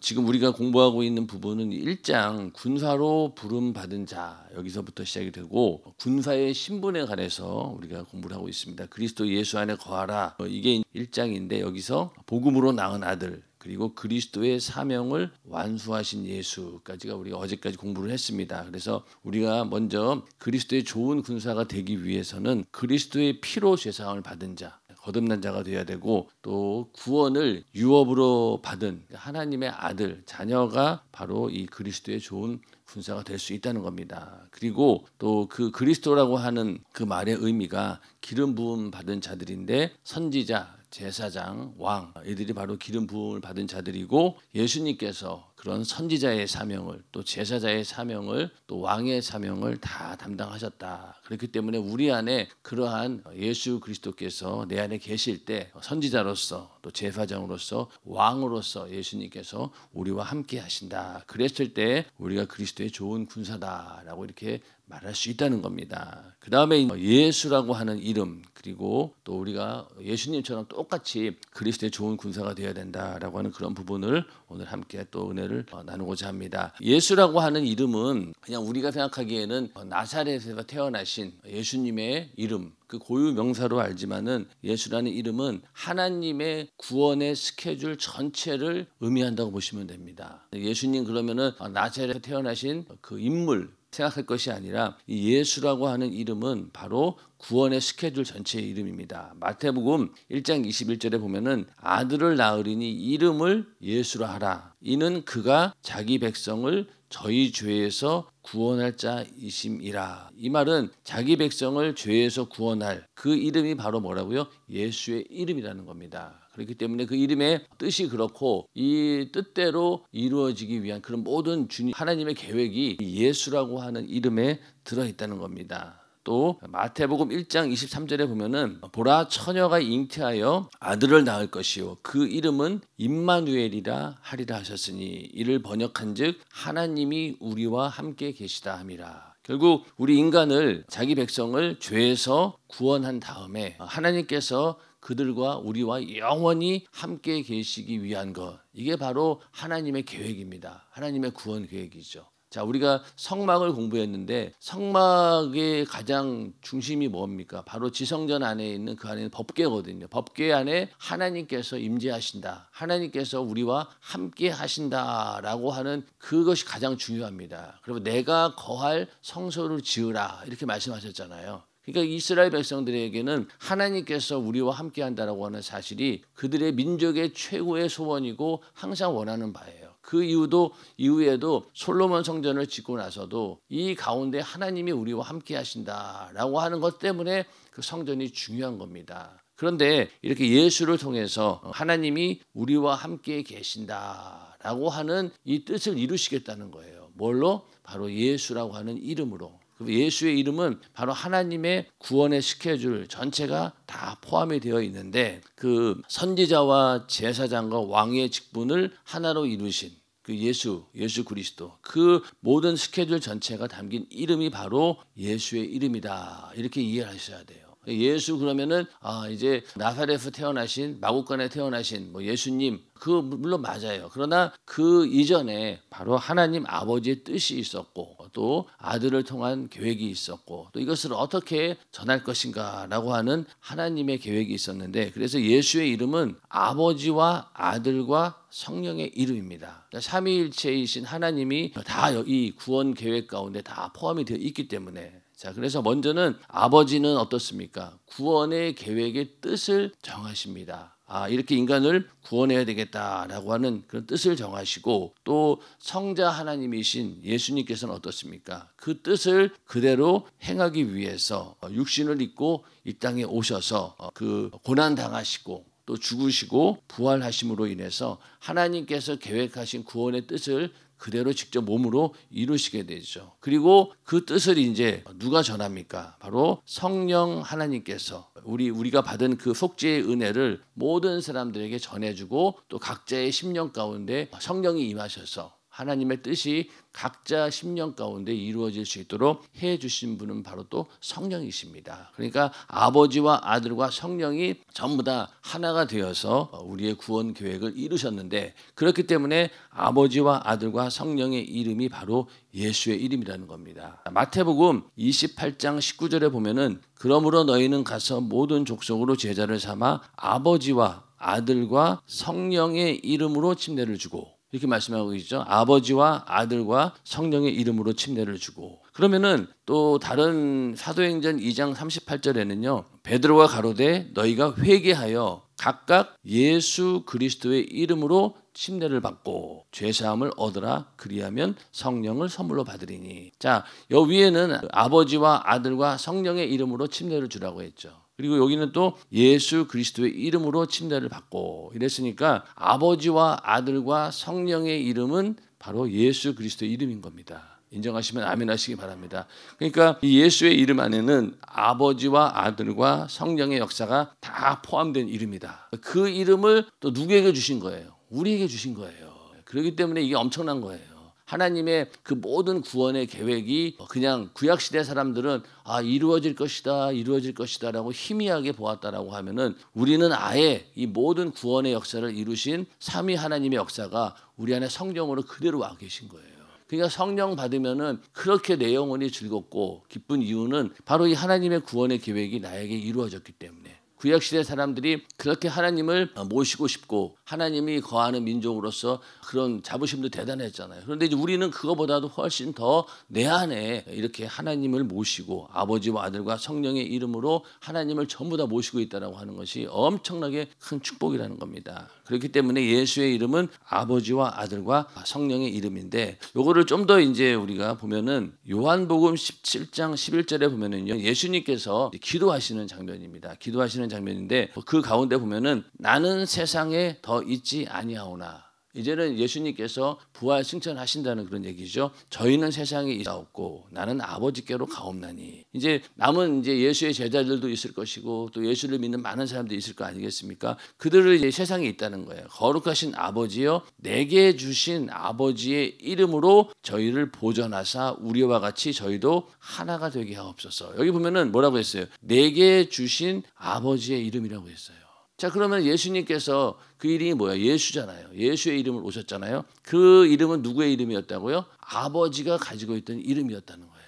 지금 우리가 공부하고 있는 부분은 1장 군사로 부름받은 자 여기서부터 시작이 되고 군사의 신분에 관해서 우리가 공부를 하고 있습니다. 그리스도 예수 안에 거하라 이게 1장인데 여기서 복음으로 낳은 아들 그리고 그리스도의 사명을 완수하신 예수까지가 우리가 어제까지 공부를 했습니다. 그래서 우리가 먼저 그리스도의 좋은 군사가 되기 위해서는 그리스도의 피로 죄사함을 받은 자 거듭난 자가 되어야 되고 또 구원을 유업으로 받은 하나님의 아들 자녀가 바로 이 그리스도의 좋은 군사가 될 수 있다는 겁니다. 그리고 또 그 그리스도라고 하는 그 말의 의미가 기름 부음 받은 자들인데 선지자 제사장, 왕, 이들이 바로 기름 부음을 받은 자들이고 예수님께서 그런 선지자의 사명을 또 제사자의 사명을 또 왕의 사명을 다 담당하셨다. 그렇기 때문에 우리 안에 그러한 예수 그리스도께서 내 안에 계실 때 선지자로서 또 제사장으로서 왕으로서 예수님께서 우리와 함께 하신다. 그랬을 때 우리가 그리스도의 좋은 군사다라고 이렇게 말할 수 있다는 겁니다. 그 다음에 예수라고 하는 이름 그리고 또 우리가 예수님처럼 똑같이 그리스도의 좋은 군사가 되어야 된다라고 하는 그런 부분을 오늘 함께 또 은혜를 어, 나누고자 합니다. 예수라고 하는 이름은 그냥 우리가 생각하기에는 어, 나사렛에서 태어나신 예수님의 이름 그 고유 명사로 알지만은 예수라는 이름은 하나님의 구원의 스케줄 전체를 의미한다고 보시면 됩니다. 예수님 그러면은 어, 나사렛에 태어나신 그 인물 생각할 것이 아니라 예수라고 하는 이름은 바로 구원의 스케줄 전체의 이름입니다. 마태복음 1장 21절에 보면은 아들을 낳으리니 이름을 예수라 하라. 이는 그가 자기 백성을 저희 죄에서 구원할 자이심이라. 이 말은 자기 백성을 죄에서 구원할 그 이름이 바로 뭐라고요? 예수의 이름이라는 겁니다. 그렇기 때문에 그 이름의 뜻이 그렇고 이 뜻대로 이루어지기 위한 그런 모든 주님 하나님의 계획이 예수라고 하는 이름에 들어 있다는 겁니다. 또 마태복음 1장 23절에 보면은 보라 처녀가 잉태하여 아들을 낳을 것이요 그 이름은 임마누엘이라 하리라 하셨으니 이를 번역한즉 하나님이 우리와 함께 계시다 함이라. 결국 우리 인간을 자기 백성을 죄에서 구원한 다음에 하나님께서 그들과 우리와 영원히 함께 계시기 위한 것. 이게 바로 하나님의 계획입니다. 하나님의 구원 계획이죠. 자, 우리가 성막을 공부했는데 성막의 가장 중심이 뭡니까? 바로 지성전 안에 있는 그 안에 는법궤거든요법궤 안에 하나님께서 임재하신다. 하나님께서 우리와 함께 하신다라고 하는 그것이 가장 중요합니다. 그리고 내가 거할 성소를 지으라 이렇게 말씀하셨잖아요. 그러니까 이스라엘 백성들에게는 하나님께서 우리와 함께 한다라고 하는 사실이 그들의 민족의 최고의 소원이고 항상 원하는 바예요. 그 이유도 이후에도 솔로몬 성전을 짓고 나서도 이 가운데 하나님이 우리와 함께 하신다라고 하는 것 때문에 그 성전이 중요한 겁니다. 그런데 이렇게 예수를 통해서 하나님이 우리와 함께 계신다라고 하는 이 뜻을 이루시겠다는 거예요. 뭘로? 바로 예수라고 하는 이름으로. 예수의 이름은 바로 하나님의 구원의 스케줄 전체가 다 포함이 되어 있는데 그 선지자와 제사장과 왕의 직분을 하나로 이루신 그 예수, 예수 그리스도 그 모든 스케줄 전체가 담긴 이름이 바로 예수의 이름이다. 이렇게 이해하셔야 돼요. 예수 그러면은 아 이제 나사렛에서 태어나신 마구간에 태어나신 뭐 예수님 그 물론 맞아요. 그러나 그 이전에 바로 하나님 아버지의 뜻이 있었고 또 아들을 통한 계획이 있었고 또 이것을 어떻게 전할 것인가라고 하는 하나님의 계획이 있었는데 그래서 예수의 이름은 아버지와 아들과 성령의 이름입니다. 그러니 삼위일체이신 하나님이 다 이 구원 계획 가운데 다 포함이 되어 있기 때문에 자, 그래서 먼저는 아버지는 어떻습니까? 구원의 계획의 뜻을 정하십니다. 아, 이렇게 인간을 구원해야 되겠다라고 하는 그런 뜻을 정하시고 또 성자 하나님이신 예수님께서는 어떻습니까? 그 뜻을 그대로 행하기 위해서 육신을 입고 이 땅에 오셔서 어, 그 고난 당하시고 또 죽으시고 부활하심으로 인해서 하나님께서 계획하신 구원의 뜻을 그대로 직접 몸으로 이루시게 되죠. 그리고 그 뜻을 이제 누가 전합니까? 바로 성령 하나님께서 우리 우리가 받은 그 속죄의 은혜를 모든 사람들에게 전해주고 또 각자의 심령 가운데 성령이 임하셔서 하나님의 뜻이 각자 심령 가운데 이루어질 수 있도록 해 주신 분은 바로 또 성령이십니다. 그러니까 아버지와 아들과 성령이 전부 다 하나가 되어서 우리의 구원 계획을 이루셨는데 그렇기 때문에 아버지와 아들과 성령의 이름이 바로 예수의 이름이라는 겁니다. 마태복음 28장 19절에 보면은 그러므로 너희는 가서 모든 족속으로 제자를 삼아 아버지와 아들과 성령의 이름으로 침례를 주고 이렇게 말씀하고 있죠. 아버지와 아들과 성령의 이름으로 침례를 주고 그러면은 또 다른 사도행전 2장 38절에는요. 베드로가 가로되 너희가 회개하여 각각 예수 그리스도의 이름으로 침례를 받고 죄 사함을 얻으라 그리하면 성령을 선물로 받으리니. 자, 여 위에는 아버지와 아들과 성령의 이름으로 침례를 주라고 했죠. 그리고 여기는 또 예수 그리스도의 이름으로 침례를 받고 이랬으니까 아버지와 아들과 성령의 이름은 바로 예수 그리스도의 이름인 겁니다. 인정하시면 아멘 하시기 바랍니다. 그러니까 예수의 이름 안에는 아버지와 아들과 성령의 역사가 다 포함된 이름이다. 그 이름을 또 누구에게 주신 거예요? 우리에게 주신 거예요. 그렇기 때문에 이게 엄청난 거예요. 하나님의 그 모든 구원의 계획이 그냥 구약 시대 사람들은 아 이루어질 것이다 이루어질 것이다라고 희미하게 보았다라고 하면은 우리는 아예 이 모든 구원의 역사를 이루신 삼위 하나님의 역사가 우리 안에 성경으로 그대로 와 계신 거예요. 그러니까 성령 받으면은 그렇게 내 영혼이 즐겁고 기쁜 이유는 바로 이 하나님의 구원의 계획이 나에게 이루어졌기 때문에 구약 시대 사람들이 그렇게 하나님을 모시고 싶고 하나님이 거하는 민족으로서 그런 자부심도 대단했잖아요. 그런데 이제 우리는 그거보다도 훨씬 더 내 안에 이렇게 하나님을 모시고 아버지와 아들과 성령의 이름으로 하나님을 전부 다 모시고 있다라고 하는 것이 엄청나게 큰 축복이라는 겁니다. 그렇기 때문에 예수의 이름은 아버지와 아들과 성령의 이름인데 요거를 좀 더 이제 우리가 보면은 요한복음 17장 11절에 보면은요. 예수님께서 기도하시는 장면입니다. 기도하시는 장면인데 그 가운데 보면은 나는 세상에 더 있지 아니하오나 이제는 예수님께서 부활 승천하신다는 그런 얘기죠. 저희는 세상에 있사옵고 나는 아버지께로 가옵나니. 이제 남은 이제 예수의 제자들도 있을 것이고 또 예수를 믿는 많은 사람도 있을 거 아니겠습니까? 그들을 이제 세상에 있다는 거예요. 거룩하신 아버지여 내게 주신 아버지의 이름으로 저희를 보전하사 우리와 같이 저희도 하나가 되게 하옵소서. 여기 보면은 뭐라고 했어요? 내게 주신 아버지의 이름이라고 했어요. 자, 그러면 예수님께서 그 이름이 뭐야? 예수잖아요. 예수의 이름을 오셨잖아요. 그 이름은 누구의 이름이었다고요? 아버지가 가지고 있던 이름이었다는 거예요.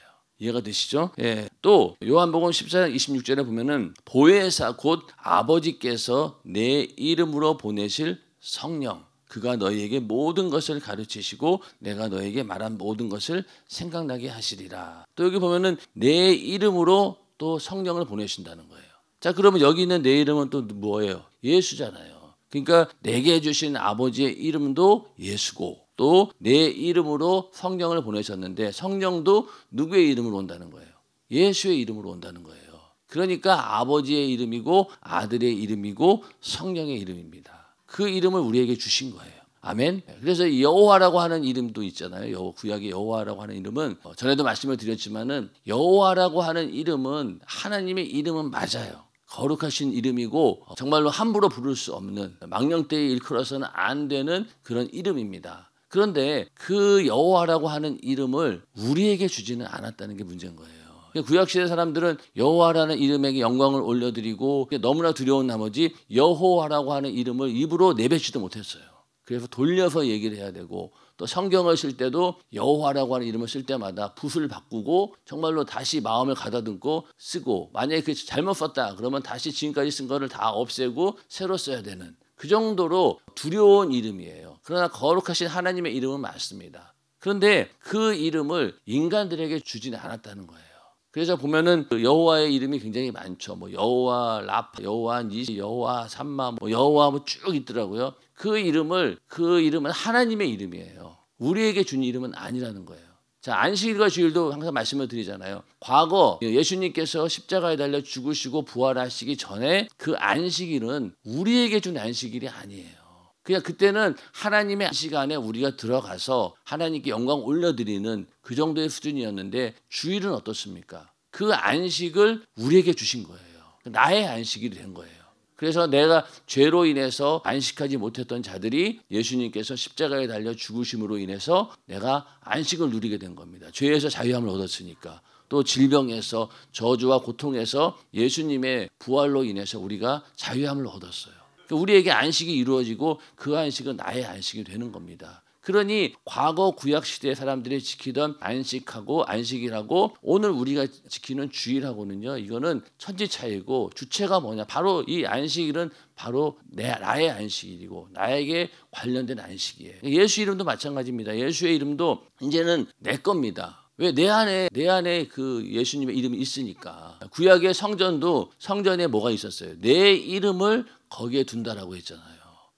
이해가 되시죠? 예. 또 요한복음 14장 26절에 보면은 보혜사 곧 아버지께서 내 이름으로 보내실 성령 그가 너희에게 모든 것을 가르치시고 내가 너에게 말한 모든 것을 생각나게 하시리라. 또 여기 보면은 내 이름으로 또 성령을 보내신다는 거예요. 자, 그러면 여기 있는 내 이름은 또 뭐예요? 예수잖아요. 그러니까 내게 주신 아버지의 이름도 예수고 또 내 이름으로 성령을 보내셨는데 성령도 누구의 이름으로 온다는 거예요? 예수의 이름으로 온다는 거예요. 그러니까 아버지의 이름이고 아들의 이름이고 성령의 이름입니다. 그 이름을 우리에게 주신 거예요. 아멘. 그래서 여호와라고 하는 이름도 있잖아요. 여호 구약의 여호와라고 하는 이름은 어, 전에도 말씀을 드렸지만은 여호와라고 하는 이름은 하나님의 이름은 맞아요. 거룩하신 이름이고 정말로 함부로 부를 수 없는 망령되이 일컬어서는 안 되는 그런 이름입니다. 그런데 그 여호와라고 하는 이름을 우리에게 주지는 않았다는 게 문제인 거예요. 구약시대 사람들은 여호와라는 이름에게 영광을 올려드리고 너무나 두려운 나머지 여호와라고 하는 이름을 입으로 내뱉지도 못했어요. 그래서 돌려서 얘기를 해야 되고 또 성경을 쓸 때도 여호와라고 하는 이름을 쓸 때마다 붓을 바꾸고 정말로 다시 마음을 가다듬고 쓰고 만약에 그 잘못 썼다 그러면 다시 지금까지 쓴 거를 다 없애고 새로 써야 되는 그 정도로 두려운 이름이에요. 그러나 거룩하신 하나님의 이름은 맞습니다. 그런데 그 이름을 인간들에게 주지는 않았다는 거예요. 그래서 보면은 그 여호와의 이름이 굉장히 많죠. 뭐 여호와 라파, 여호와 니시, 여호와 삼마, 뭐 여호와 뭐 쭉 있더라고요. 그 이름을 그 이름은 하나님의 이름이에요. 우리에게 준 이름은 아니라는 거예요. 자, 안식일과 주일도 항상 말씀을 드리잖아요. 과거 예수님께서 십자가에 달려 죽으시고 부활하시기 전에 그 안식일은 우리에게 준 안식일이 아니에요. 그냥 그때는 하나님의 시간에 우리가 들어가서 하나님께 영광 올려드리는 그 정도의 수준이었는데 주일은 어떻습니까? 그 안식을 우리에게 주신 거예요. 나의 안식일이 된 거예요. 그래서 내가 죄로 인해서 안식하지 못했던 자들이 예수님께서 십자가에 달려 죽으심으로 인해서 내가 안식을 누리게 된 겁니다. 죄에서 자유함을 얻었으니까. 또 질병에서 저주와 고통에서 예수님의 부활로 인해서 우리가 자유함을 얻었어요. 그러니까 우리에게 안식이 이루어지고 그 안식은 나의 안식이 되는 겁니다. 그러니 과거 구약 시대 사람들이 지키던 안식하고 안식이라고 오늘 우리가 지키는 주일하고는요. 이거는 천지 차이고 주체가 뭐냐? 바로 이 안식일은 바로 내 나의 안식일이고 나에게 관련된 안식이에요. 예수 이름도 마찬가지입니다. 예수의 이름도 이제는 내 겁니다. 왜 내 안에 내 안에 그 예수님의 이름이 있으니까 구약의 성전도 성전에 뭐가 있었어요? 내 이름을 거기에 둔다라고 했잖아요.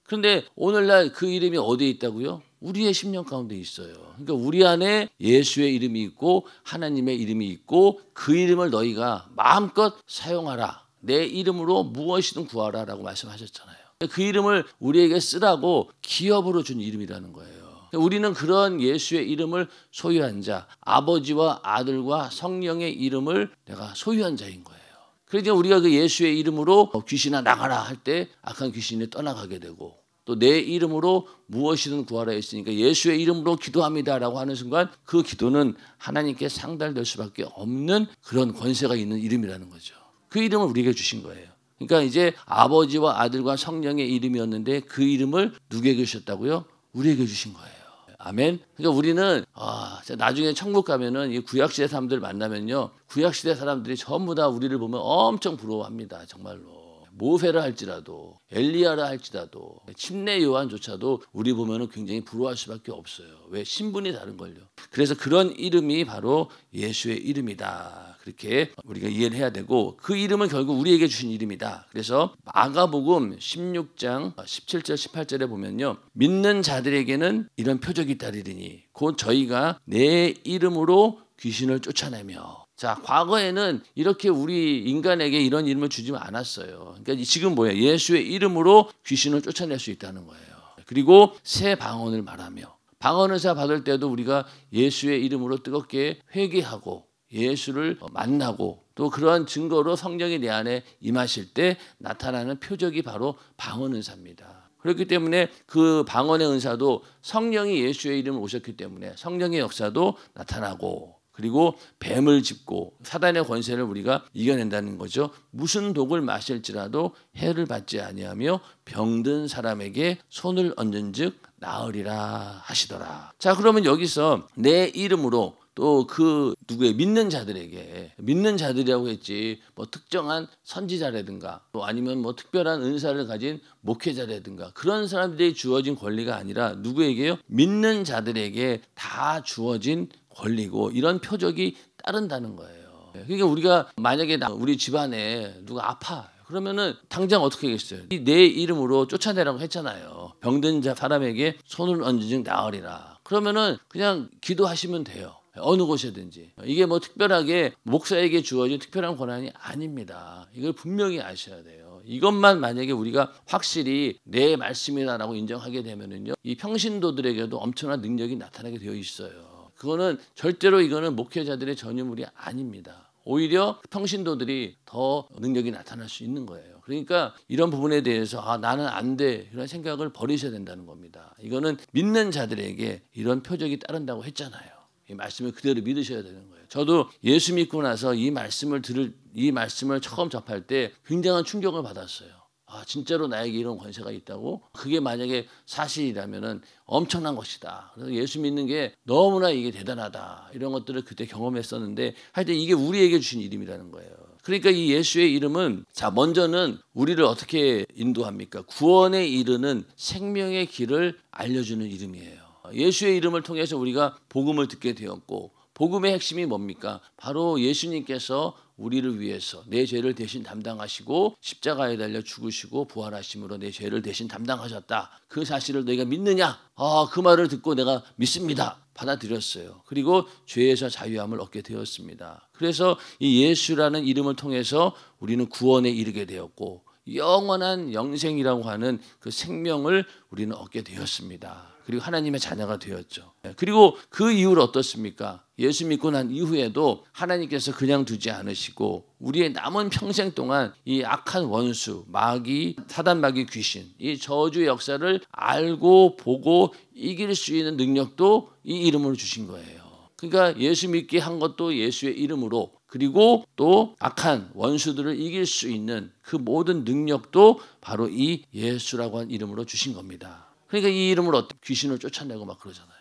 그런데 오늘날 그 이름이 어디에 있다고요? 우리의 심령 가운데 있어요. 그러니까 우리 안에 예수의 이름이 있고 하나님의 이름이 있고 그 이름을 너희가 마음껏 사용하라. 내 이름으로 무엇이든 구하라라고 말씀하셨잖아요. 그 이름을 우리에게 쓰라고 기업으로 준 이름이라는 거예요. 우리는 그런 예수의 이름을 소유한 자, 아버지와 아들과 성령의 이름을 내가 소유한 자인 거예요. 그러니까 우리가 그 예수의 이름으로 귀신아 나가라 할 때 악한 귀신이 떠나가게 되고 또내 이름으로 무엇이든 구하라 했으니까 예수의 이름으로 기도합니다라고 하는 순간 그 기도는 하나님께 상달될 수밖에 없는 그런 권세가 있는 이름이라는 거죠. 그 이름을 우리에게 주신 거예요. 그러니까 이제 아버지와 아들과 성령의 이름이었는데 그 이름을 누구에게 주셨다고요? 우리에게 주신 거예요. 아멘. 그러니까 우리는 아, 나중에 천국 가면은 이 구약 시대 사람들 만나면요. 구약 시대 사람들이 전부 다 우리를 보면 엄청 부러워합니다. 정말로. 모세라 할지라도 엘리야라 할지라도 침례 요한조차도 우리 보면은 굉장히 부러워할 수밖에 없어요. 왜 신분이 다른 걸요. 그래서 그런 이름이 바로 예수의 이름이다. 그렇게 우리가 이해를 해야 되고 그 이름은 결국 우리에게 주신 이름이다. 그래서 마가복음 16장 17절 18절에 보면요. 믿는 자들에게는 이런 표적이 따르리니 곧 저희가 내 이름으로 귀신을 쫓아내며 자, 과거에는 이렇게 우리 인간에게 이런 이름을 주지 않았어요. 그러니까 지금 뭐예요? 예수의 이름으로 귀신을 쫓아낼 수 있다는 거예요. 그리고 새 방언을 말하며 방언의사 받을 때도 우리가 예수의 이름으로 뜨겁게 회개하고 예수를 만나고 또 그러한 증거로 성령이 내 안에 임하실 때 나타나는 표적이 바로 방언은사입니다. 그렇기 때문에 그 방언의 은사도 성령이 예수의 이름으 오셨기 때문에 성령의 역사도 나타나고 그리고 뱀을 짚고 사단의 권세를 우리가 이겨낸다는 거죠. 무슨 독을 마실지라도 해를 받지 아니하며 병든 사람에게 손을 얹은즉 나으리라 하시더라. 자, 그러면 여기서 내 이름으로 또그 누구의 믿는 자들에게 믿는 자들이라고 했지 뭐 특정한 선지자라든가 또 아니면 뭐 특별한 은사를 가진 목회자라든가 그런 사람들이 주어진 권리가 아니라 누구에게요? 믿는 자들에게 다 주어진 권리고 이런 표적이 따른다는 거예요. 그러니까 우리가 만약에 나 우리 집안에 누가 아파 그러면은 당장 어떻게 하겠어요? 이 내 이름으로 쫓아내라고 했잖아요. 병든 자 사람에게 손을 얹은 즉 나으리라. 그러면은 그냥 기도하시면 돼요. 어느 곳이든지 이게 뭐 특별하게 목사에게 주어진 특별한 권한이 아닙니다. 이걸 분명히 아셔야 돼요. 이것만 만약에 우리가 확실히 내 말씀이다라고 인정하게 되면은요, 이 평신도들에게도 엄청난 능력이 나타나게 되어 있어요. 그거는 절대로 이거는 목회자들의 전유물이 아닙니다. 오히려 평신도들이 더 능력이 나타날 수 있는 거예요. 그러니까 이런 부분에 대해서 아 나는 안 돼 이런 생각을 버리셔야 된다는 겁니다. 이거는 믿는 자들에게 이런 표적이 따른다고 했잖아요. 이 말씀을 그대로 믿으셔야 되는 거예요. 저도 예수 믿고 나서 이 말씀을 들을 이 말씀을 처음 접할 때 굉장한 충격을 받았어요. 아, 진짜로 나에게 이런 권세가 있다고? 그게 만약에 사실이라면 엄청난 것이다. 그래서 예수 믿는 게 너무나 이게 대단하다. 이런 것들을 그때 경험했었는데 하여튼 이게 우리에게 주신 이름이라는 거예요. 그러니까 이 예수의 이름은 자, 먼저는 우리를 어떻게 인도합니까? 구원에 이르는 생명의 길을 알려주는 이름이에요. 예수의 이름을 통해서 우리가 복음을 듣게 되었고 복음의 핵심이 뭡니까? 바로 예수님께서 우리를 위해서 내 죄를 대신 담당하시고 십자가에 달려 죽으시고 부활하심으로 내 죄를 대신 담당하셨다. 그 사실을 너희가 믿느냐? 아, 그 말을 듣고 내가 믿습니다. 받아들였어요. 그리고 죄에서 자유함을 얻게 되었습니다. 그래서 이 예수라는 이름을 통해서 우리는 구원에 이르게 되었고 영원한 영생이라고 하는 그 생명을 우리는 얻게 되었습니다. 그리고 하나님의 자녀가 되었죠. 예, 그리고 그 이후로 어떻습니까? 예수 믿고 난 이후에도 하나님께서 그냥 두지 않으시고 우리의 남은 평생 동안 이 악한 원수, 마귀, 사단마귀 귀신, 이저주 역사를 알고 보고 이길 수 있는 능력도 이 이름으로 주신 거예요. 그러니까 예수 믿게 한 것도 예수의 이름으로 그리고 또 악한 원수들을 이길 수 있는 그 모든 능력도 바로 이 예수라고 한 이름으로 주신 겁니다. 그러니까 이 이름을 어떻게 귀신을 쫓아내고 막 그러잖아요.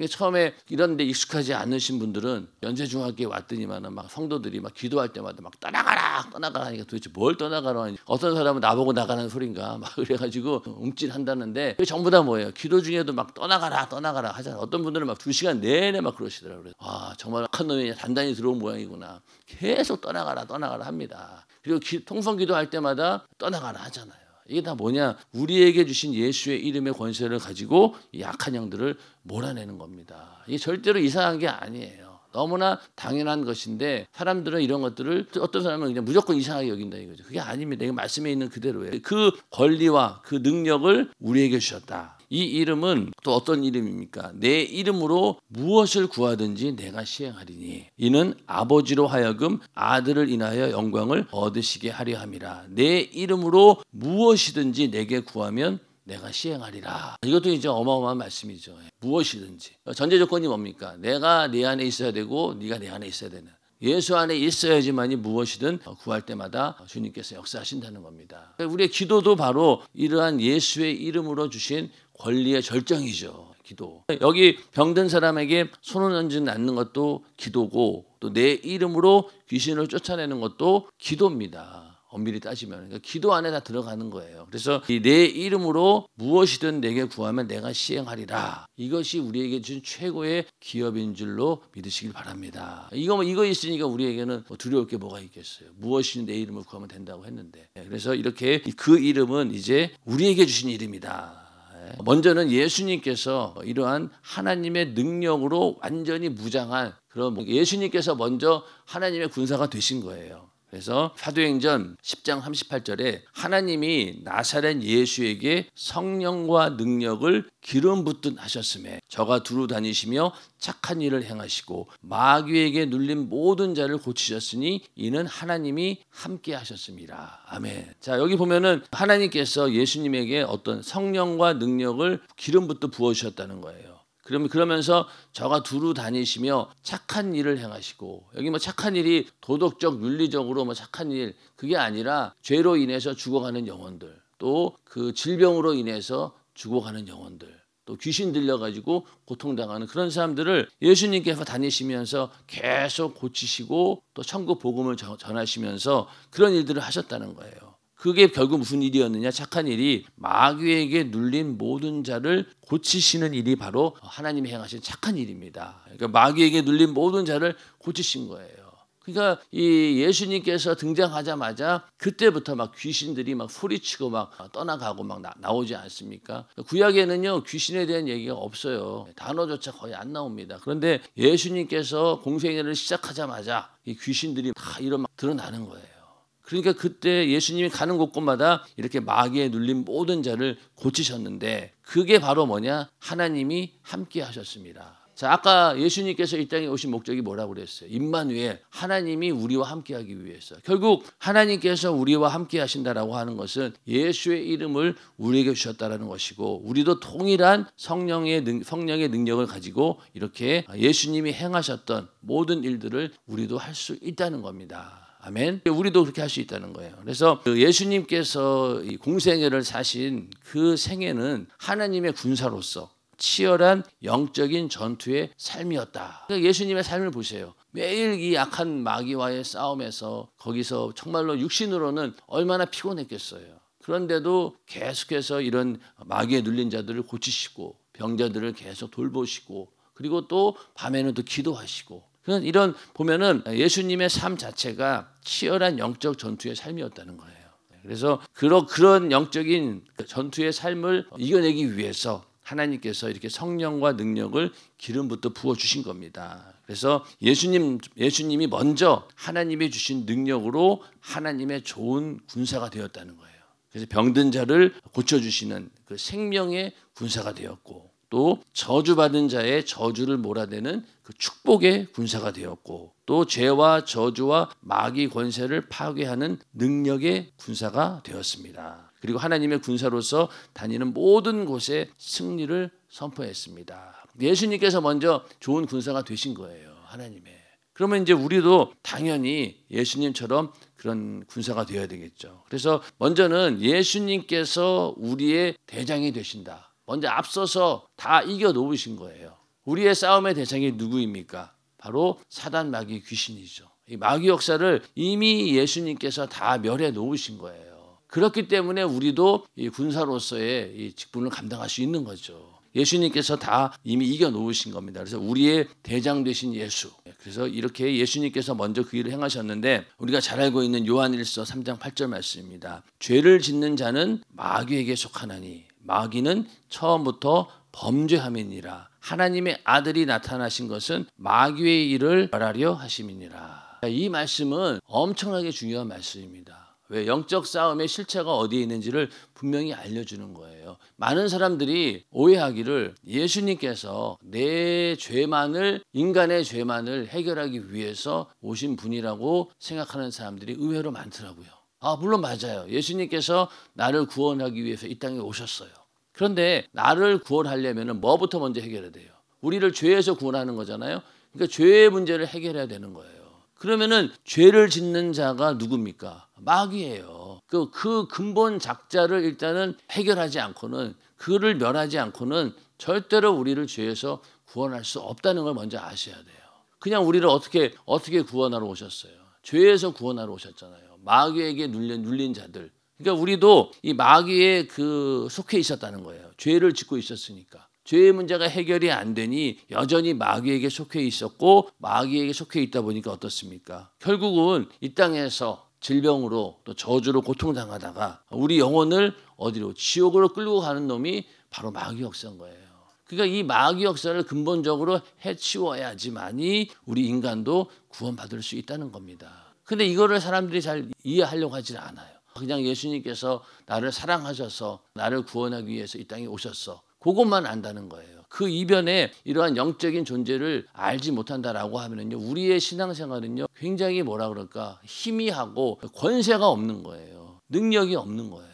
예. 처음에 이런 데 익숙하지 않으신 분들은 연세중학교에 왔더니만은 막 성도들이 막 기도할 때마다 막 떠나가라 떠나가라 하니까 도대체 뭘 떠나가라 하니 어떤 사람은 나보고 나가는 소린가 막 그래가지고 움찔한다는데 그게 전부 다 뭐예요 기도 중에도 막 떠나가라 떠나가라 하잖아요 어떤 분들은 막 두 시간 내내 막 그러시더라고요 그래서 와 정말 큰 놈이 단단히 들어온 모양이구나 계속 떠나가라 떠나가라 합니다 그리고 기, 통성 기도할 때마다 떠나가라 하잖아요 이게 다 뭐냐? 우리에게 주신 예수의 이름의 권세를 가지고 약한 형들을 몰아내는 겁니다. 이게 절대로 이상한 게 아니에요. 너무나 당연한 것인데 사람들은 이런 것들을 어떤 사람은 그냥 무조건 이상하게 여긴다 이거죠. 그게 아닙니다. 이 말씀에 있는 그대로예요. 그 권리와 그 능력을 우리에게 주셨다. 이 이름은 또 어떤 이름입니까? 내 이름으로 무엇을 구하든지 내가 시행하리니 이는 아버지로 하여금 아들을 인하여 영광을 얻으시게 하려 함이라. 내 이름으로 무엇이든지 내게 구하면 내가 시행하리라. 이것도 이제 어마어마한 말씀이죠. 예, 무엇이든지. 전제 조건이 뭡니까? 내가 내 안에 있어야 되고 네가 내 안에 있어야 되는. 예수 안에 있어야지만이 무엇이든 구할 때마다 주님께서 역사하신다는 겁니다. 우리의 기도도 바로 이러한 예수의 이름으로 주신 권리의 절정이죠. 기도. 여기 병든 사람에게 손을 얹은낫는 것도 기도고 또 내 이름으로 귀신을 쫓아내는 것도 기도입니다. 엄밀히 따지면 그러니까 기도 안에 다 들어가는 거예요. 그래서 이 내 이름으로 무엇이든 내게 구하면 내가 시행하리라. 이것이 우리에게 준 최고의 기업인 줄로 믿으시길 바랍니다. 이거 뭐 이거 있으니까 우리에게는 뭐 두려울 게 뭐가 있겠어요. 무엇이든 내 이름을 구하면 된다고 했는데. 네, 그래서 이렇게 그 이름은 이제 우리에게 주신 이름이다. 어, 먼저는 예수님께서 이러한 하나님의 능력으로 완전히 무장한 그런 뭐 예수님께서 먼저 하나님의 군사가 되신 거예요. 그래서 사도행전 10장 38절에 하나님이 나사렛 예수에게 성령과 능력을 기름 붓듯 하셨음에 저가 두루 다니시며 착한 일을 행하시고 마귀에게 눌린 모든 자를 고치셨으니 이는 하나님이 함께 하셨습니다. 아멘. 자, 여기 보면은 하나님께서 예수님에게 어떤 성령과 능력을 기름 붓듯 부어 주셨다는 거예요. 그러면 그러면서 저가 두루 다니시며 착한 일을 행하시고 여기 뭐 착한 일이 도덕적 윤리적으로 뭐 착한 일 그게 아니라 죄로 인해서 죽어가는 영혼들 또 그 질병으로 인해서 죽어가는 영혼들 또 귀신 들려가지고 고통당하는 그런 사람들을 예수님께서 다니시면서 계속 고치시고 또 천국 복음을 전하시면서 그런 일들을 하셨다는 거예요. 그게 결국 무슨 일이었느냐? 착한 일이 마귀에게 눌린 모든 자를 고치시는 일이 바로 하나님이 행하신 착한 일입니다. 그러니까 마귀에게 눌린 모든 자를 고치신 거예요. 그러니까 이 예수님께서 등장하자마자 그때부터 막 귀신들이 막 소리치고 막 떠나가고 막 나, 오지 않습니까? 구약에는요 귀신에 대한 얘기가 없어요. 단어조차 거의 안 나옵니다. 그런데 예수님께서 공생애를 시작하자마자 이 귀신들이 다 이런 막 드러나는 거예요. 그러니까 그때 예수님이 가는 곳곳마다 이렇게 마귀에 눌린 모든 자를 고치셨는데 그게 바로 뭐냐? 하나님이 함께 하셨습니다. 자, 아까 예수님께서 이 땅에 오신 목적이 뭐라고 그랬어요? 임마누에 하나님이 우리와 함께 하기 위해서. 결국 하나님께서 우리와 함께 하신다라고 하는 것은 예수의 이름을 우리에게 주셨다라는 것이고 우리도 동일한 성령의 능, 성령의 능력을 가지고 이렇게 예수님이 행하셨던 모든 일들을 우리도 할 수 있다는 겁니다. 아멘. 우리도 그렇게 할 수 있다는 거예요. 그래서 그 예수님께서 공생애를 사신 그 생애는 하나님의 군사로서 치열한 영적인 전투의 삶이었다. 그러니까 예수님의 삶을 보세요. 매일 이 악한 마귀와의 싸움에서 거기서 정말로 육신으로는 얼마나 피곤했겠어요. 그런데도 계속해서 이런 마귀에 눌린 자들을 고치시고 병자들을 계속 돌보시고 그리고 또 밤에는 또 기도하시고 그래서 이런 보면은 예수님의 삶 자체가 치열한 영적 전투의 삶이었다는 거예요. 그래서 그러, 그런 영적인 전투의 삶을 이겨내기 위해서 하나님께서 이렇게 성령과 능력을 기름부터 부어 주신 겁니다. 그래서 예수님 예수님이 먼저 하나님이 주신 능력으로 하나님의 좋은 군사가 되었다는 거예요. 그래서 병든 자를 고쳐 주시는 그 생명의 군사가 되었고 또 저주받은 자의 저주를 몰아내는 그 축복의 군사가 되었고 또 죄와 저주와 마귀 권세를 파괴하는 능력의 군사가 되었습니다. 그리고 하나님의 군사로서 다니는 모든 곳에 승리를 선포했습니다. 예수님께서 먼저 좋은 군사가 되신 거예요. 하나님의. 그러면 이제 우리도 당연히 예수님처럼 그런 군사가 되어야 되겠죠. 그래서 먼저는 예수님께서 우리의 대장이 되신다. 먼저 앞서서 다 이겨 놓으신 거예요. 우리의 싸움의 대상이 누구입니까? 바로 사단 마귀 귀신이죠. 이 마귀 역사를 이미 예수님께서 다 멸해 놓으신 거예요. 그렇기 때문에 우리도 이 군사로서의 이 직분을 감당할 수 있는 거죠. 예수님께서 다 이미 이겨 놓으신 겁니다. 그래서 우리의 대장 되신 예수. 그래서 이렇게 예수님께서 먼저 그 일을 행하셨는데 우리가 잘 알고 있는 요한일서 3장 8절 말씀입니다. 죄를 짓는 자는 마귀에게 속하나니 마귀는 처음부터 범죄함이니라. 하나님의 아들이 나타나신 것은 마귀의 일을 멸하려 하심이니라. 이 말씀은 엄청나게 중요한 말씀입니다. 왜 영적 싸움의 실체가 어디에 있는지를 분명히 알려주는 거예요. 많은 사람들이 오해하기를 예수님께서 내 죄만을 인간의 죄만을 해결하기 위해서 오신 분이라고 생각하는 사람들이 의외로 많더라고요. 아 물론 맞아요. 예수님께서 나를 구원하기 위해서 이 땅에 오셨어요. 그런데 나를 구원하려면 뭐부터 먼저 해결해야 돼요? 우리를 죄에서 구원하는 거잖아요. 그러니까 죄의 문제를 해결해야 되는 거예요. 그러면은 죄를 짓는 자가 누굽니까? 마귀예요. 그, 그 근본 작자를 일단은 해결하지 않고는 그를 멸하지 않고는 절대로 우리를 죄에서 구원할 수 없다는 걸 먼저 아셔야 돼요. 그냥 우리를 어떻게 어떻게 구원하러 오셨어요? 죄에서 구원하러 오셨잖아요. 마귀에게 눌린 눌린 자들, 그러니까 우리도 이 마귀에 그 속해 있었다는 거예요. 죄를 짓고 있었으니까. 죄의 문제가 해결이 안 되니 여전히 마귀에게 속해 있었고 마귀에게 속해 있다 보니까 어떻습니까? 결국은 이 땅에서 질병으로 또 저주로 고통당하다가 우리 영혼을 어디로 지옥으로 끌고 가는 놈이 바로 마귀 역사인 거예요. 그러니까 이 마귀 역사를 근본적으로 해치워야지만이 우리 인간도 구원받을 수 있다는 겁니다. 근데 이거를 사람들이 잘 이해하려고 하질 않아요. 그냥 예수님께서 나를 사랑하셔서 나를 구원하기 위해서 이 땅에 오셨어. 그것만 안다는 거예요. 그 이변에 이러한 영적인 존재를 알지 못한다라고 하면은요, 우리의 신앙생활은요, 굉장히 뭐라 그럴까, 희미하고 권세가 없는 거예요. 능력이 없는 거예요.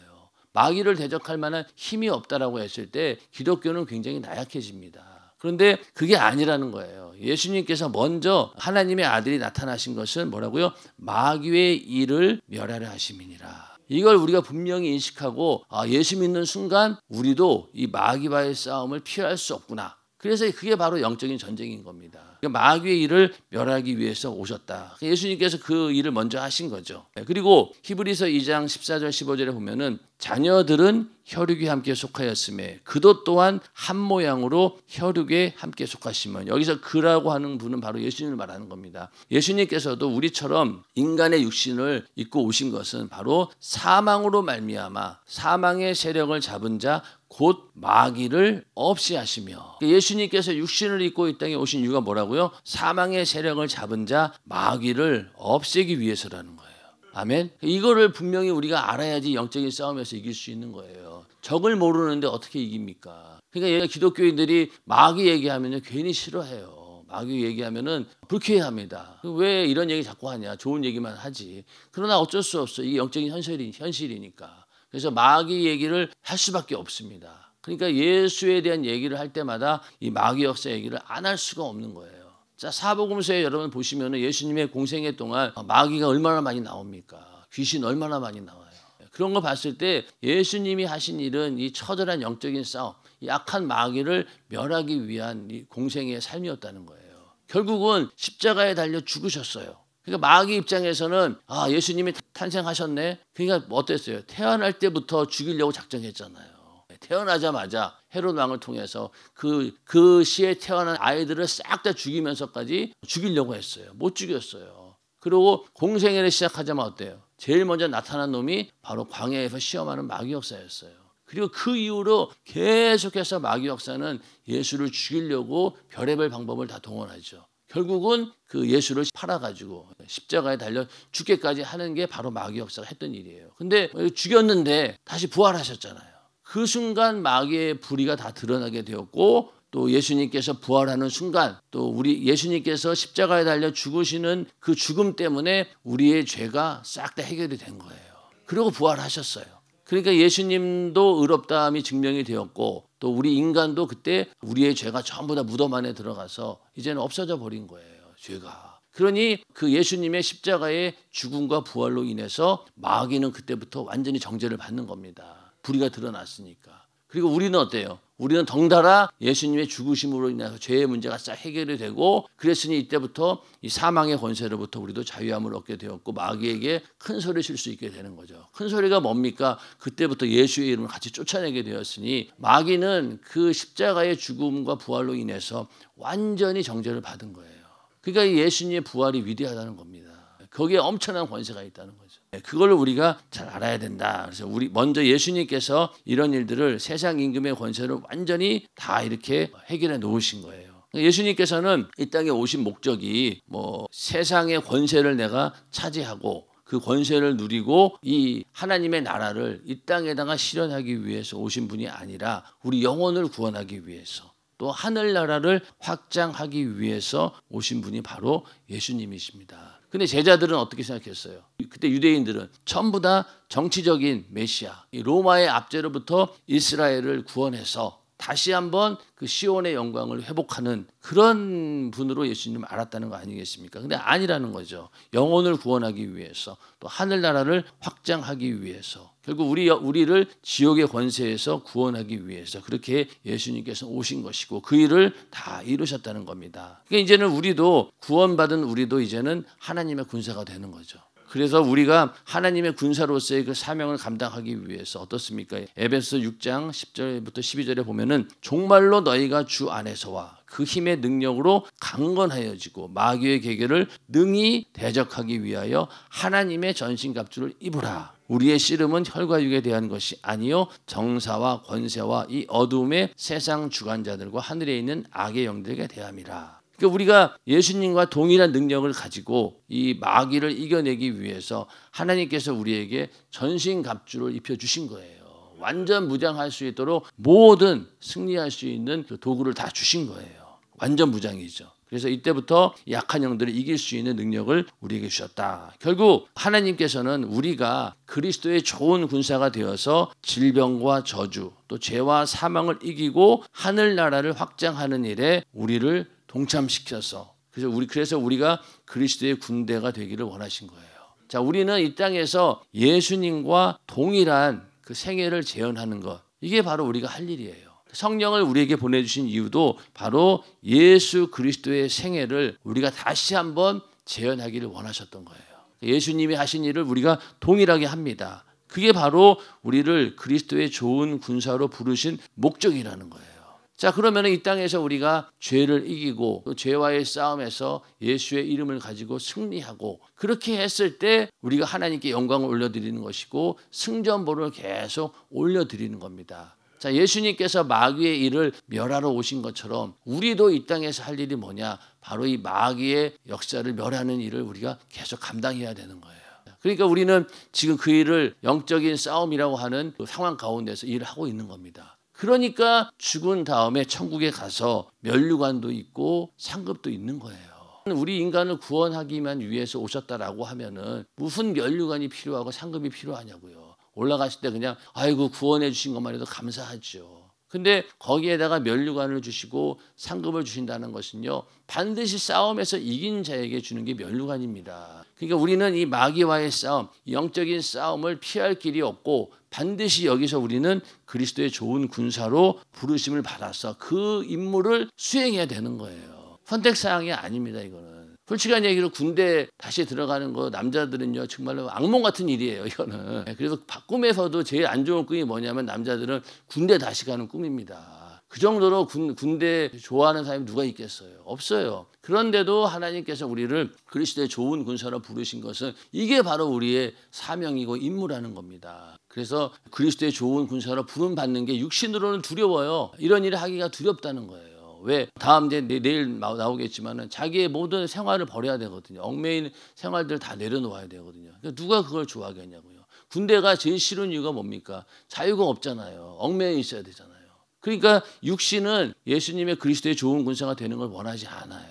마귀를 대적할 만한 힘이 없다라고 했을 때 기독교는 굉장히 나약해집니다. 그런데 그게 아니라는 거예요. 예수님께서 먼저 하나님의 아들이 나타나신 것은 뭐라고요? 마귀의 일을 멸하려 하심이니라. 이걸 우리가 분명히 인식하고 아, 예수 믿는 순간 우리도 이 마귀와의 싸움을 피할 수 없구나. 그래서 그게 바로 영적인 전쟁인 겁니다. 그 마귀의 일을 멸하기 위해서 오셨다. 예수님께서 그 일을 먼저 하신 거죠. 네, 그리고 히브리서 2장 14절 15절에 보면은 자녀들은 혈육에 함께 속하였음에 그도 또한 한 모양으로 혈육에 함께 속하시면 여기서 그라고 하는 분은 바로 예수님을 말하는 겁니다. 예수님께서도 우리처럼 인간의 육신을 입고 오신 것은 바로 사망으로 말미암아 사망의 세력을 잡은 자곧 마귀를 없이 하시며 예수님께서 육신을 입고 이 땅에 오신 이유가 뭐라고요? 사망의 세력을 잡은 자 마귀를 없애기 위해서라는 거예요. 아멘. 이거를 분명히 우리가 알아야지 영적인 싸움에서 이길 수 있는 거예요. 적을 모르는데 어떻게 이깁니까? 그러니까 기독교인들이 마귀 얘기하면 괜히 싫어해요. 마귀 얘기하면은 불쾌해합니다. 왜 이런 얘기 자꾸 하냐? 좋은 얘기만 하지. 그러나 어쩔 수 없어. 이게 영적인 현실이, 현실이니까. 그래서 마귀 얘기를 할 수밖에 없습니다. 그러니까 예수에 대한 얘기를 할 때마다 이 마귀 역사 얘기를 안 할 수가 없는 거예요. 자, 사복음서에 여러분 보시면 예수님의 공생애 동안 마귀가 얼마나 많이 나옵니까? 귀신 얼마나 많이 나와요? 그런 거 봤을 때 예수님이 하신 일은 이 처절한 영적인 싸움, 약한 마귀를 멸하기 위한 이 공생애의 삶이었다는 거예요. 결국은 십자가에 달려 죽으셨어요. 그러니까 마귀 입장에서는 아 예수님이 탄생하셨네. 그러니까 뭐 어땠어요? 태어날 때부터 죽이려고 작정했잖아요. 태어나자마자 헤롯 왕을 통해서 그그 그 시에 태어난 아이들을 싹 다 죽이면서까지 죽이려고 했어요. 못 죽였어요. 그리고 공생애를 시작하자마자 어때요? 제일 먼저 나타난 놈이 바로 광야에서 시험하는 마귀 역사였어요. 그리고 그 이후로 계속해서 마귀 역사는 예수를 죽이려고 별의별 방법을 다 동원하죠. 결국은 그 예수를 팔아가지고 십자가에 달려 죽게까지 하는 게 바로 마귀 역사가 했던 일이에요. 근데 죽였는데 다시 부활하셨잖아요. 그 순간 마귀의 불의가 다 드러나게 되었고 또 예수님께서 부활하는 순간 또 우리 예수님께서 십자가에 달려 죽으시는 그 죽음 때문에 우리의 죄가 싹 다 해결이 된 거예요. 그리고 부활하셨어요. 그러니까 예수님도 의롭다함이 증명이 되었고 또 우리 인간도 그때 우리의 죄가 전부 다 무덤 안에 들어가서 이제는 없어져 버린 거예요. 죄가. 그러니 그 예수님의 십자가의 죽음과 부활로 인해서 마귀는 그때부터 완전히 정죄를 받는 겁니다. 불의가 드러났으니까. 그리고 우리는 어때요? 우리는 덩달아 예수님의 죽으심으로 인해서 죄의 문제가 싹 해결이 되고 그랬으니 이때부터 이 사망의 권세로부터 우리도 자유함을 얻게 되었고 마귀에게 큰 소리 칠수 있게 되는 거죠. 큰 소리가 뭡니까? 그때부터 예수의 이름을 같이 쫓아내게 되었으니 마귀는 그 십자가의 죽음과 부활로 인해서 완전히 정죄를 받은 거예요. 그러니까 예수님의 부활이 위대하다는 겁니다. 거기에 엄청난 권세가 있다는 거예요. 예, 그걸 우리가 잘 알아야 된다. 그래서 우리 먼저 예수님께서 이런 일들을 세상 임금의 권세를 완전히 다 이렇게 해결해 놓으신 거예요. 예수님께서는 이 땅에 오신 목적이 뭐 세상의 권세를 내가 차지하고 그 권세를 누리고 이 하나님의 나라를 이 땅에다가 실현하기 위해서 오신 분이 아니라 우리 영혼을 구원하기 위해서 또 하늘나라를 확장하기 위해서 오신 분이 바로 예수님이십니다. 근데 제자들은 어떻게 생각했어요? 그때 유대인들은 전부 다 정치적인 메시아, 로마의 압제로부터 이스라엘을 구원해서 다시 한번 그 시온의 영광을 회복하는 그런 분으로 예수님 알았다는 거 아니겠습니까? 근데 아니라는 거죠. 영혼을 구원하기 위해서 또 하늘 나라를 확장하기 위해서 결국 우리 우리를 지옥의 권세에서 구원하기 위해서 그렇게 예수님께서 오신 것이고 그 일을 다 이루셨다는 겁니다. 그러니까 이제는 우리도 구원받은 우리도 이제는 하나님의 군사가 되는 거죠. 그래서 우리가 하나님의 군사로서의 그 사명을 감당하기 위해서 어떻습니까? 에베소 6장 10절부터 12절에 보면은 정말로 너희가 주 안에서와 그 힘의 능력으로 강건하여지고 마귀의 계계를 능히 대적하기 위하여 하나님의 전신갑주를 입으라. 우리의 씨름은 혈과 육에 대한 것이 아니요 정사와 권세와 이 어둠의 세상 주관자들과 하늘에 있는 악의 영들에게 대함이라. 그러니까 우리가 예수님과 동일한 능력을 가지고 이 마귀를 이겨내기 위해서 하나님께서 우리에게 전신 갑주를 입혀 주신 거예요. 완전 무장할 수 있도록 모든 승리할 수 있는 그 도구를 다 주신 거예요. 완전 무장이죠. 그래서 이때부터 약한 영들을 이길 수 있는 능력을 우리에게 주셨다. 결국 하나님께서는 우리가 그리스도의 좋은 군사가 되어서 질병과 저주, 또 죄와 사망을 이기고 하늘나라를 확장하는 일에 우리를 동참시켜서 그래서 우리 그래서 우리가 그리스도의 군대가 되기를 원하신 거예요. 자, 우리는 이 땅에서 예수님과 동일한 그 생애를 재현하는 것. 이게 바로 우리가 할 일이에요. 성령을 우리에게 보내주신 이유도 바로 예수 그리스도의 생애를 우리가 다시 한번 재현하기를 원하셨던 거예요. 예수님이 하신 일을 우리가 동일하게 합니다. 그게 바로 우리를 그리스도의 좋은 군사로 부르신 목적이라는 거예요. 자, 그러면 이 땅에서 우리가 죄를 이기고 죄와의 싸움에서 예수의 이름을 가지고 승리하고 그렇게 했을 때 우리가 하나님께 영광을 올려드리는 것이고 승전보를 계속 올려드리는 겁니다. 자, 예수님께서 마귀의 일을 멸하러 오신 것처럼 우리도 이 땅에서 할 일이 뭐냐? 바로 이 마귀의 역사를 멸하는 일을 우리가 계속 감당해야 되는 거예요. 그러니까 우리는 지금 그 일을 영적인 싸움이라고 하는 그 상황 가운데서 일을 하고 있는 겁니다. 그러니까 죽은 다음에 천국에 가서 면류관도 있고 상급도 있는 거예요. 우리 인간을 구원하기만 위해서 오셨다라고 하면은 무슨 면류관이 필요하고 상급이 필요하냐고요. 올라가실 때 그냥 아이고 구원해 주신 것만 해도 감사하죠. 근데 거기에다가 면류관을 주시고 상급을 주신다는 것은요. 반드시 싸움에서 이긴 자에게 주는 게 면류관입니다. 그러니까 우리는 이 마귀와의 싸움, 영적인 싸움을 피할 길이 없고 반드시 여기서 우리는 그리스도의 좋은 군사로 부르심을 받아서 그 임무를 수행해야 되는 거예요. 선택사항이 아닙니다, 이거는. 솔직한 얘기로 군대 다시 들어가는 거 남자들은요 정말로 악몽 같은 일이에요 이거는 네, 그래서 꿈에서도 제일 안 좋은 꿈이 뭐냐면 남자들은 군대 다시 가는 꿈입니다 그 정도로 군, 군대 좋아하는 사람이 누가 있겠어요? 없어요. 그런데도 하나님께서 우리를 그리스도의 좋은 군사로 부르신 것은 이게 바로 우리의 사명이고 임무라는 겁니다. 그래서 그리스도의 좋은 군사로 부름 받는 게 육신으로는 두려워요. 이런 일을 하기가 두렵다는 거예요. 왜 다음 주에 내일 나오겠지만은 자기의 모든 생활을 버려야 되거든요. 얽매인 생활들 다 내려놓아야 되거든요. 그러니까 누가 그걸 좋아하겠냐고요. 군대가 제일 싫은 이유가 뭡니까? 자유가 없잖아요. 얽매여 있어야 되잖아요. 그러니까 육신은 예수님의 그리스도의 좋은 군사가 되는 걸 원하지 않아요.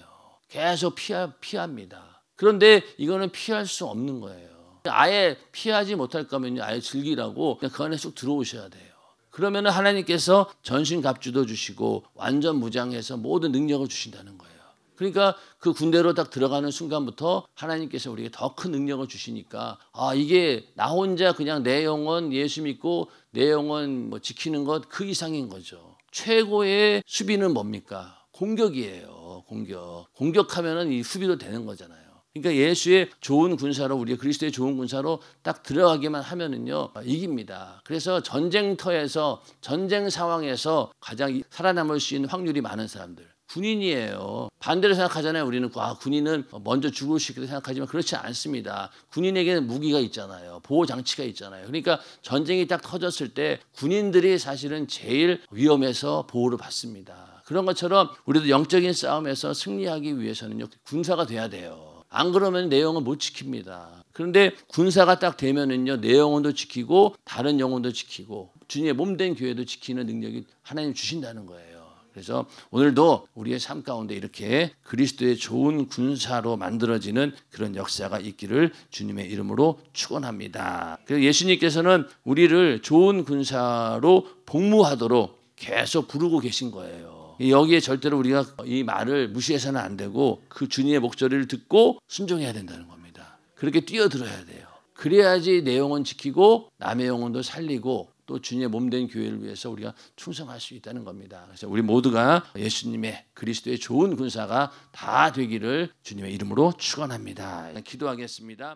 계속 피하, 피합니다. 그런데 이거는 피할 수 없는 거예요. 아예 피하지 못할 거면 아예 즐기라고 그 안에 쑥 들어오셔야 돼요. 그러면 하나님께서 전신 갑주도 주시고 완전 무장해서 모든 능력을 주신다는 거예요. 그러니까 그 군대로 딱 들어가는 순간부터 하나님께서 우리에게 더 큰 능력을 주시니까 아 이게 나 혼자 그냥 내 영혼 예수 믿고 내용은 뭐 지키는 것 그 이상인 거죠. 최고의 수비는 뭡니까? 공격이에요. 공격. 공격하면은 이 수비도 되는 거잖아요. 그러니까 예수의 좋은 군사로 우리가 그리스도의 좋은 군사로 딱 들어가기만 하면은요 이깁니다. 그래서 전쟁터에서 전쟁 상황에서 가장 살아남을 수 있는 확률이 많은 사람들. 군인이에요. 반대로 생각하잖아요. 우리는 아, 군인은 먼저 죽을 수 있게 생각하지만 그렇지 않습니다. 군인에게는 무기가 있잖아요. 보호 장치가 있잖아요. 그러니까 전쟁이 딱 터졌을 때 군인들이 사실은 제일 위험해서 보호를 받습니다. 그런 것처럼 우리도 영적인 싸움에서 승리하기 위해서는요. 군사가 돼야 돼요. 안 그러면 내용혼못 지킵니다. 그런데 군사가 딱 되면은요, 내 영혼도 지키고, 다른 영혼도 지키고, 주님의 몸 된 교회도 지키는 능력이 하나님 주신다는 거예요. 그래서 오늘도 우리의 삶 가운데 이렇게 그리스도의 좋은 군사로 만들어지는 그런 역사가 있기를 주님의 이름으로 축원합니다. 그래서 예수님께서는 우리를 좋은 군사로 복무하도록 계속 부르고 계신 거예요. 여기에 절대로 우리가 이 말을 무시해서는 안 되고 그 주님의 목소리를 듣고 순종해야 된다는 겁니다. 그렇게 뛰어들어야 돼요. 그래야지 내 영혼 지키고 남의 영혼도 살리고 또 주님의 몸 된 교회를 위해서 우리가 충성할 수 있다는 겁니다. 그래서 우리 모두가 예수님의 그리스도의 좋은 군사가 다 되기를 주님의 이름으로 축원합니다. 기도하겠습니다.